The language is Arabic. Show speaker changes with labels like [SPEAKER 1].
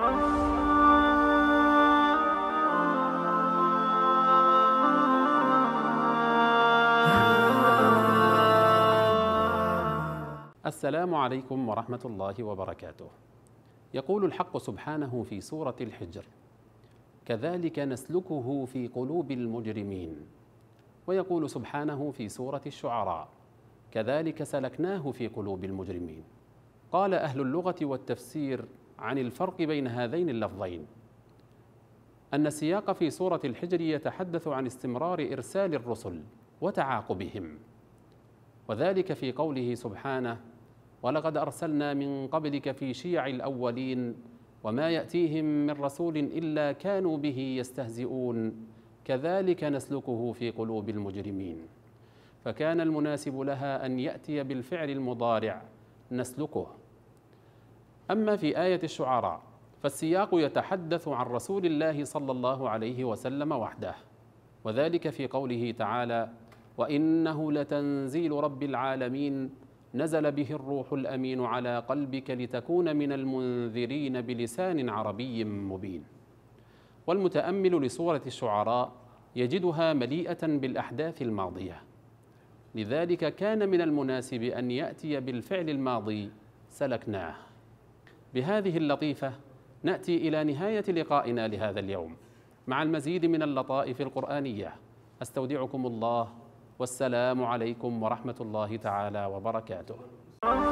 [SPEAKER 1] السلام عليكم ورحمة الله وبركاته. يقول الحق سبحانه في سورة الحجر: كذلك نسلكه في قلوب المجرمين. ويقول سبحانه في سورة الشعراء: كذلك سلكناه في قلوب المجرمين. قال أهل اللغة والتفسير: عن الفرق بين هذين اللفظين أن السياق في سورة الحجر يتحدث عن استمرار إرسال الرسل وتعاقبهم وذلك في قوله سبحانه ولقد أرسلنا من قبلك في شيع الأولين وما يأتيهم من رسول إلا كانوا به يستهزئون كذلك نسلكه في قلوب المجرمين فكان المناسب لها أن يأتي بالفعل المضارع نسلكه أما في آية الشعراء فالسياق يتحدث عن رسول الله صلى الله عليه وسلم وحده وذلك في قوله تعالى وإنه لتنزيل رب العالمين نزل به الروح الأمين على قلبك لتكون من المنذرين بلسان عربي مبين والمتأمل لسورة الشعراء يجدها مليئة بالأحداث الماضية لذلك كان من المناسب أن يأتي بالفعل الماضي سلكناه بهذه اللطيفة نأتي إلى نهاية لقائنا لهذا اليوم مع المزيد من اللطائف القرآنية أستودعكم الله والسلام عليكم ورحمة الله تعالى وبركاته